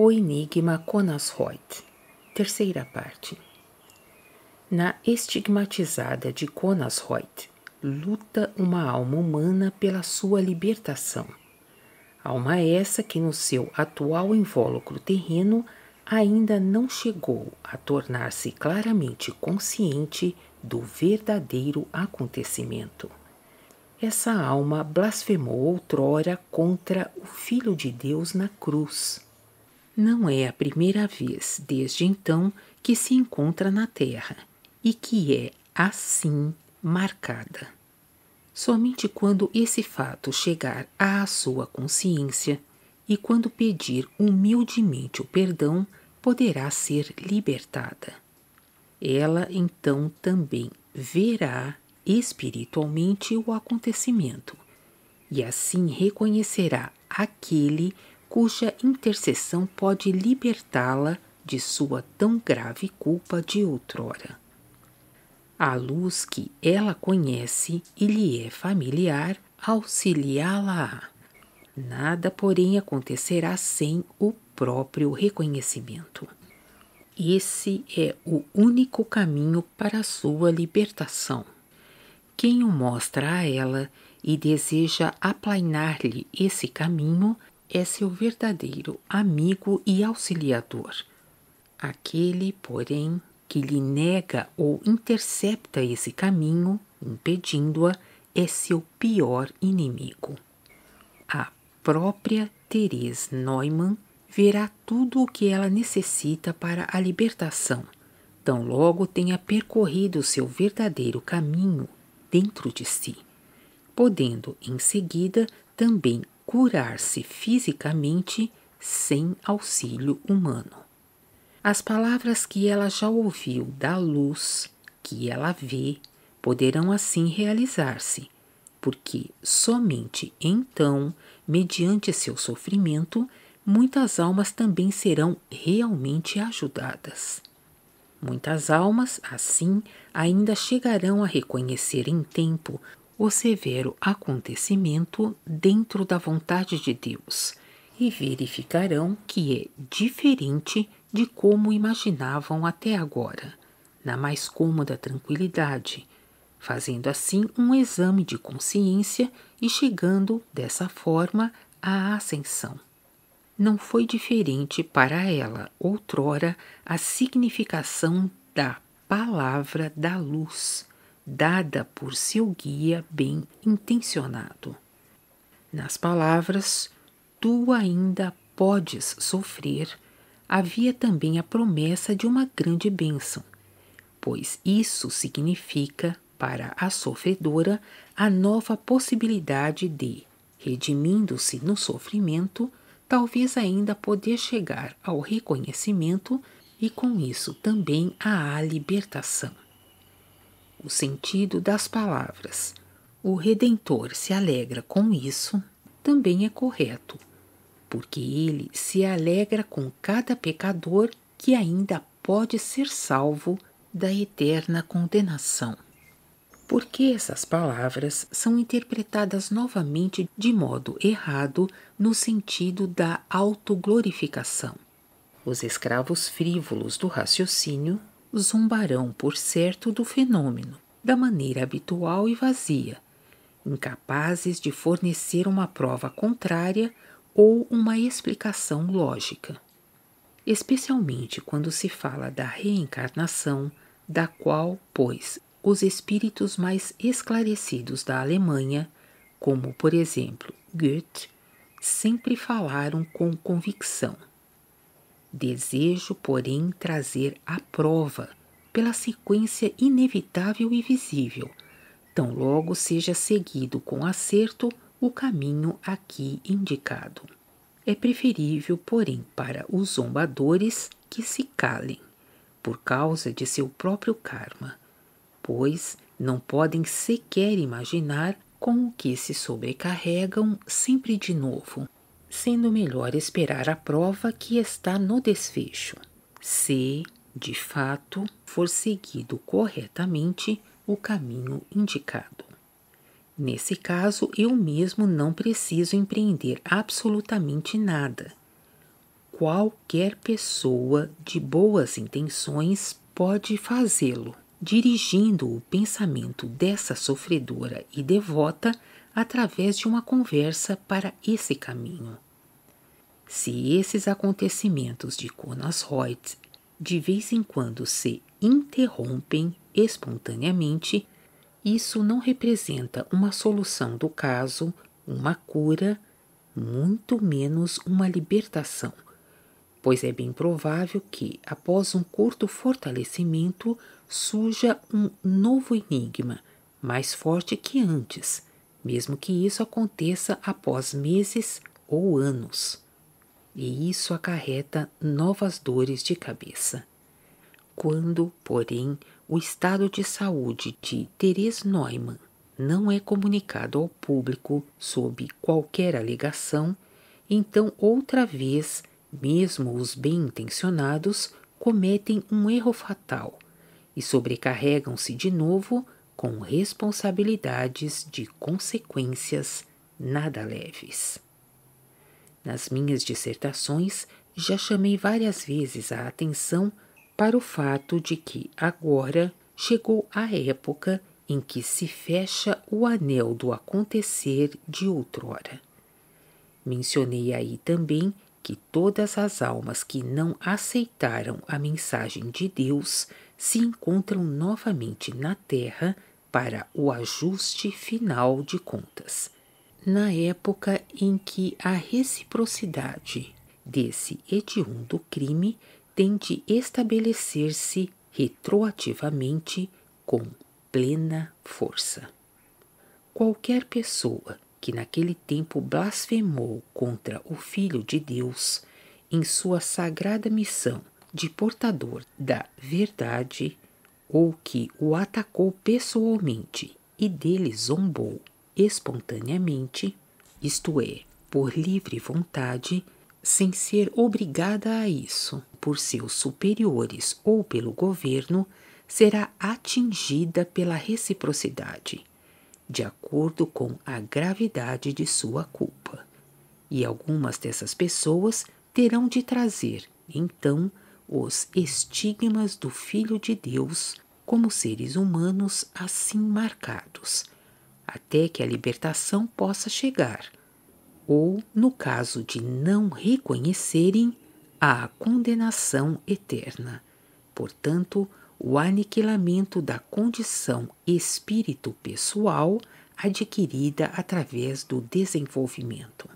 O Enigma Reut, terceira parte. Na estigmatizada de Reut, luta uma alma humana pela sua libertação. Alma essa que no seu atual invólucro terreno ainda não chegou a tornar-se claramente consciente do verdadeiro acontecimento. Essa alma blasfemou outrora contra o Filho de Deus na cruz não é a primeira vez desde então que se encontra na Terra e que é assim marcada. Somente quando esse fato chegar à sua consciência e quando pedir humildemente o perdão, poderá ser libertada. Ela então também verá espiritualmente o acontecimento e assim reconhecerá aquele cuja intercessão pode libertá-la de sua tão grave culpa de outrora. A luz que ela conhece e lhe é familiar auxiliá-la. Nada, porém, acontecerá sem o próprio reconhecimento. Esse é o único caminho para sua libertação. Quem o mostra a ela e deseja aplainar-lhe esse caminho é seu verdadeiro amigo e auxiliador. Aquele, porém, que lhe nega ou intercepta esse caminho, impedindo-a, é seu pior inimigo. A própria Therese Neumann verá tudo o que ela necessita para a libertação, tão logo tenha percorrido seu verdadeiro caminho dentro de si, podendo em seguida também curar-se fisicamente sem auxílio humano. As palavras que ela já ouviu da luz que ela vê poderão assim realizar-se, porque somente então, mediante seu sofrimento, muitas almas também serão realmente ajudadas. Muitas almas, assim, ainda chegarão a reconhecer em tempo o severo acontecimento dentro da vontade de Deus e verificarão que é diferente de como imaginavam até agora, na mais cômoda tranquilidade, fazendo assim um exame de consciência e chegando, dessa forma, à ascensão. Não foi diferente para ela, outrora, a significação da palavra da luz dada por seu guia bem intencionado. Nas palavras, tu ainda podes sofrer, havia também a promessa de uma grande bênção, pois isso significa para a sofredora a nova possibilidade de, redimindo-se no sofrimento, talvez ainda poder chegar ao reconhecimento e com isso também à libertação o sentido das palavras o Redentor se alegra com isso, também é correto, porque ele se alegra com cada pecador que ainda pode ser salvo da eterna condenação. Porque essas palavras são interpretadas novamente de modo errado no sentido da autoglorificação. Os escravos frívolos do raciocínio zombarão, por certo, do fenômeno, da maneira habitual e vazia, incapazes de fornecer uma prova contrária ou uma explicação lógica. Especialmente quando se fala da reencarnação, da qual, pois, os espíritos mais esclarecidos da Alemanha, como por exemplo Goethe, sempre falaram com convicção. Desejo, porém, trazer à prova, pela sequência inevitável e visível, tão logo seja seguido com acerto o caminho aqui indicado. É preferível, porém, para os zombadores que se calem, por causa de seu próprio karma, pois não podem sequer imaginar com o que se sobrecarregam sempre de novo sendo melhor esperar a prova que está no desfecho. Se, de fato, for seguido corretamente o caminho indicado. Nesse caso, eu mesmo não preciso empreender absolutamente nada. Qualquer pessoa de boas intenções pode fazê-lo, dirigindo o pensamento dessa sofredora e devota através de uma conversa para esse caminho. Se esses acontecimentos de Conas Reutz de vez em quando se interrompem espontaneamente, isso não representa uma solução do caso, uma cura, muito menos uma libertação, pois é bem provável que, após um curto fortalecimento, surja um novo enigma, mais forte que antes, mesmo que isso aconteça após meses ou anos. E isso acarreta novas dores de cabeça. Quando, porém, o estado de saúde de Teres Neumann não é comunicado ao público sob qualquer alegação, então outra vez, mesmo os bem-intencionados cometem um erro fatal e sobrecarregam-se de novo com responsabilidades de consequências nada leves. Nas minhas dissertações, já chamei várias vezes a atenção para o fato de que agora chegou a época em que se fecha o anel do acontecer de outrora. Mencionei aí também que todas as almas que não aceitaram a mensagem de Deus se encontram novamente na terra para o ajuste final de contas. Na época em que a reciprocidade desse hediondo crime tem de estabelecer-se retroativamente com plena força. Qualquer pessoa que naquele tempo blasfemou contra o Filho de Deus em sua sagrada missão de portador da verdade ou que o atacou pessoalmente e dele zombou espontaneamente, isto é, por livre vontade, sem ser obrigada a isso, por seus superiores ou pelo governo, será atingida pela reciprocidade, de acordo com a gravidade de sua culpa. E algumas dessas pessoas terão de trazer, então, os estigmas do Filho de Deus como seres humanos assim marcados, até que a libertação possa chegar, ou, no caso de não reconhecerem, a condenação eterna. Portanto, o aniquilamento da condição espírito pessoal adquirida através do desenvolvimento.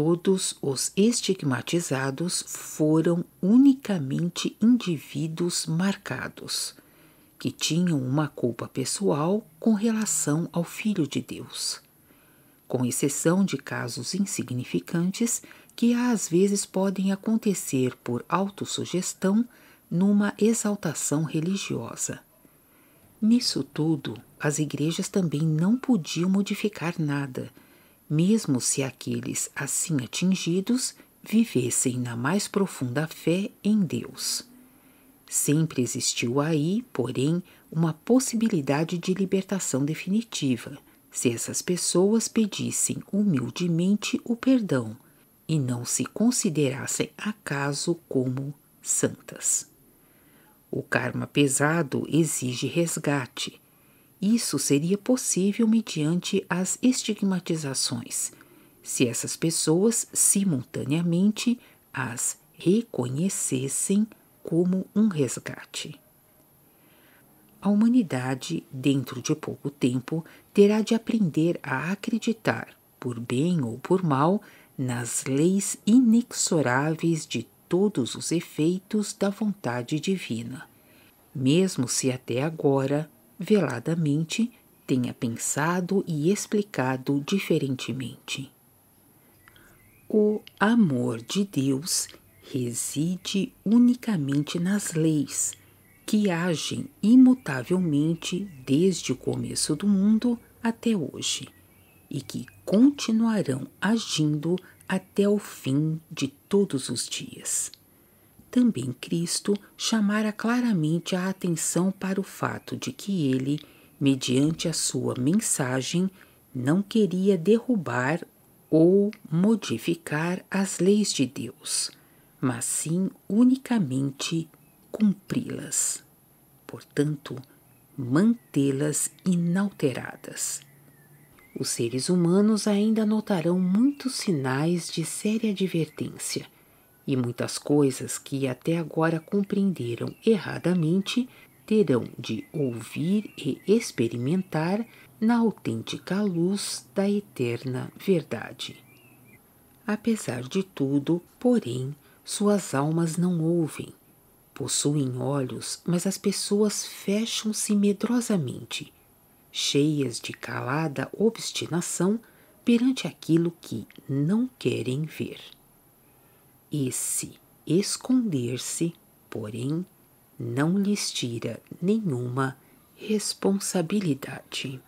Todos os estigmatizados foram unicamente indivíduos marcados, que tinham uma culpa pessoal com relação ao Filho de Deus, com exceção de casos insignificantes que às vezes podem acontecer por autossugestão numa exaltação religiosa. Nisso tudo, as igrejas também não podiam modificar nada mesmo se aqueles assim atingidos vivessem na mais profunda fé em Deus. Sempre existiu aí, porém, uma possibilidade de libertação definitiva, se essas pessoas pedissem humildemente o perdão e não se considerassem acaso como santas. O karma pesado exige resgate isso seria possível mediante as estigmatizações, se essas pessoas simultaneamente as reconhecessem como um resgate. A humanidade, dentro de pouco tempo, terá de aprender a acreditar, por bem ou por mal, nas leis inexoráveis de todos os efeitos da vontade divina, mesmo se até agora veladamente, tenha pensado e explicado diferentemente. O amor de Deus reside unicamente nas leis, que agem imutavelmente desde o começo do mundo até hoje e que continuarão agindo até o fim de todos os dias. Também Cristo chamara claramente a atenção para o fato de que ele, mediante a sua mensagem, não queria derrubar ou modificar as leis de Deus, mas sim unicamente cumpri-las. Portanto, mantê-las inalteradas. Os seres humanos ainda notarão muitos sinais de séria advertência e muitas coisas que até agora compreenderam erradamente terão de ouvir e experimentar na autêntica luz da eterna verdade. Apesar de tudo, porém, suas almas não ouvem. Possuem olhos, mas as pessoas fecham-se medrosamente, cheias de calada obstinação perante aquilo que não querem ver. Esse esconder-se, porém, não lhes tira nenhuma responsabilidade.